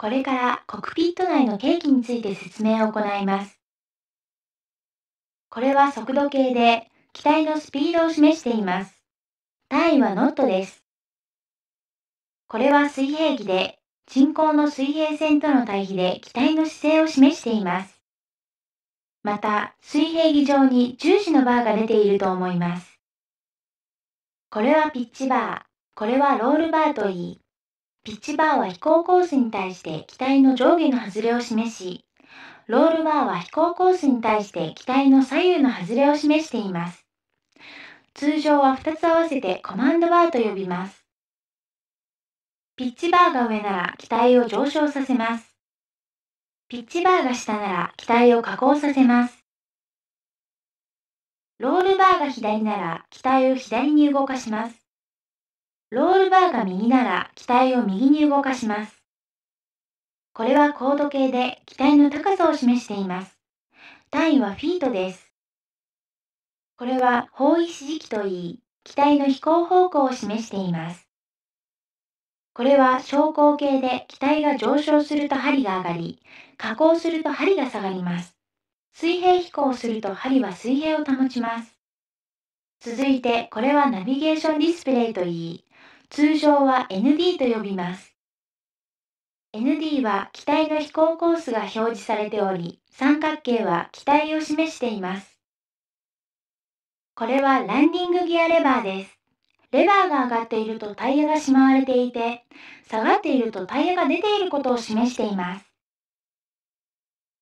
これからコクピット内の計器について説明を行います。これは速度計で、機体のスピードを示しています。単位はノットです。これは水平器で、人工の水平線との対比で機体の姿勢を示しています。また、水平儀上に重視のバーが出ていると思います。これはピッチバー、これはロールバーといい、ピッチバーは飛行コースに対して機体の上下の外れを示し、ロールバーは飛行コースに対して機体の左右の外れを示しています。通常は2つ合わせてコマンドバーと呼びます。ピッチバーが上なら機体を上昇させます。ピッチバーが下なら機体を下降させます。ロールバーが左なら機体を左に動かします。ロールバーが右なら機体を右に動かします。これは高度計で機体の高さを示しています。単位はフィートです。これは方位指示器といい、機体の飛行方向を示しています。これは昇降系で機体が上昇すると針が上がり、下降すると針が下がります。水平飛行すると針は水平を保ちます。続いて、これはナビゲーションディスプレイといい、通常は ND と呼びます。ND は機体の飛行コースが表示されており、三角形は機体を示しています。これはランディングギアレバーです。レバーが上がっているとタイヤがしまわれていて、下がっているとタイヤが出ていることを示しています。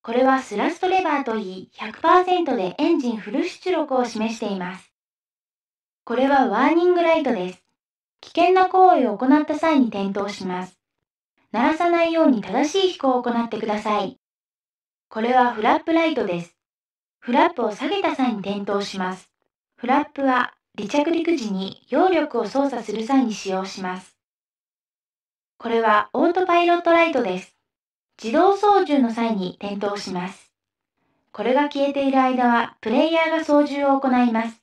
これはスラストレバーといい、100%でエンジンフル出力を示しています。これはワーニングライトです。危険な行為を行った際に転倒します。鳴らさないように正しい飛行を行ってください。これはフラップライトです。フラップを下げた際に点灯します。フラップは離着陸時に揚力を操作する際に使用します。これはオートパイロットライトです。自動操縦の際に点灯します。これが消えている間はプレイヤーが操縦を行います。